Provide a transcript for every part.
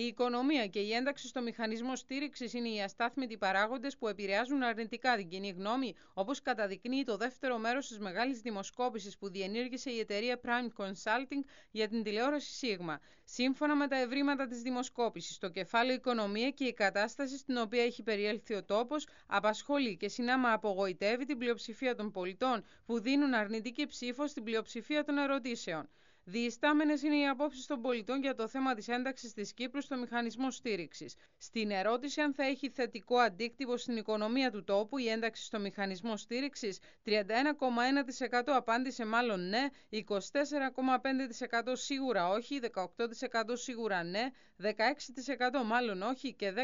Η οικονομία και η ένταξη στο μηχανισμό στήριξης είναι οι αστάθμητοι παράγοντες που επηρεάζουν αρνητικά την κοινή γνώμη, όπως καταδεικνύει το δεύτερο μέρος της μεγάλης δημοσκόπησης που διενήργησε η εταιρεία Prime Consulting για την τηλεόραση Σίγμα. Σύμφωνα με τα ευρήματα της δημοσκόπησης, το κεφάλαιο Οικονομία και η κατάσταση στην οποία έχει περιέλθει ο τόπος απασχολεί και συνάμα απογοητεύει την πλειοψηφία των πολιτών που δίνουν αρνητική ψήφο στην πλειοψηφία των ερωτήσεων. Διεστάμενες είναι οι απόψεις των πολιτών για το θέμα της ένταξης της Κύπρου στο μηχανισμό στήριξης. Στην ερώτηση αν θα έχει θετικό αντίκτυπο στην οικονομία του τόπου η ένταξη στο μηχανισμό στήριξης, 31,1% απάντησε μάλλον ναι, 24,5% σίγουρα όχι, 18% σίγουρα ναι, 16% μάλλον όχι και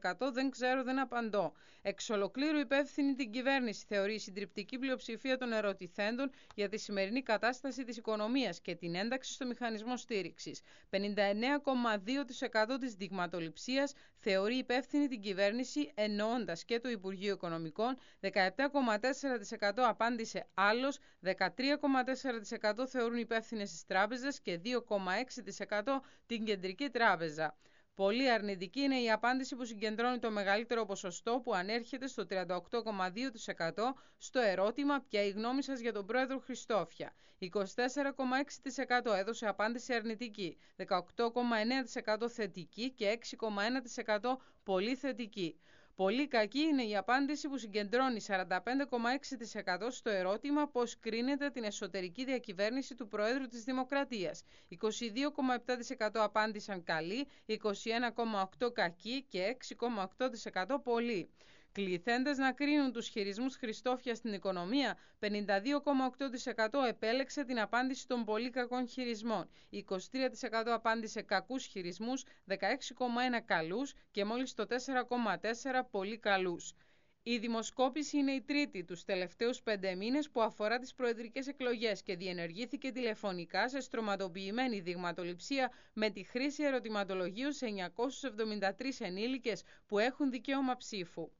10,3% δεν ξέρω, δεν απαντώ. Εξ ολοκλήρου υπεύθυνη την κυβέρνηση θεωρεί η συντριπτική πλειοψηφία των ερωτηθέντων για τη σημερινή κατάσταση της οικονομίας και την ένταξη στο μηχανισμό στήριξης. 59,2% της δειγματοληψίας θεωρεί υπεύθυνη την κυβέρνηση εννοώντας και το Υπουργείο Οικονομικών, 17,4% απάντησε άλλος, 13,4% θεωρούν υπεύθυνες τις τράπεζες και 2,6% την Κεντρική Τράπεζα. Πολύ αρνητική είναι η απάντηση που συγκεντρώνει το μεγαλύτερο ποσοστό που ανέρχεται στο 38,2% στο ερώτημα «Ποια η γνώμη σας για τον πρόεδρο Χριστόφια». 24,6% έδωσε απάντηση αρνητική, 18,9% θετική και 6,1% πολύ θετική. Πολύ κακή είναι η απάντηση που συγκεντρώνει 45,6% στο ερώτημα πώς κρίνεται την εσωτερική διακυβέρνηση του Προέδρου της Δημοκρατίας. 22,7% απάντησαν καλή, 21,8% κακή και 6,8% πολύ. Κληθέντες να κρίνουν τους χειρισμούς Χριστόφια στην οικονομία, 52,8% επέλεξε την απάντηση των πολύ κακών χειρισμών, 23% απάντησε κακούς χειρισμούς, 16,1 καλούς και μόλις το 4,4 πολύ καλούς. Η δημοσκόπηση είναι η τρίτη τους τελευταίους πέντε μήνες που αφορά τις προεδρικές εκλογές και διενεργήθηκε τηλεφωνικά σε στρωματοποιημένη δειγματοληψία με τη χρήση ερωτηματολογίου σε 973 ενήλικες που έχουν δικαίωμα ψήφου.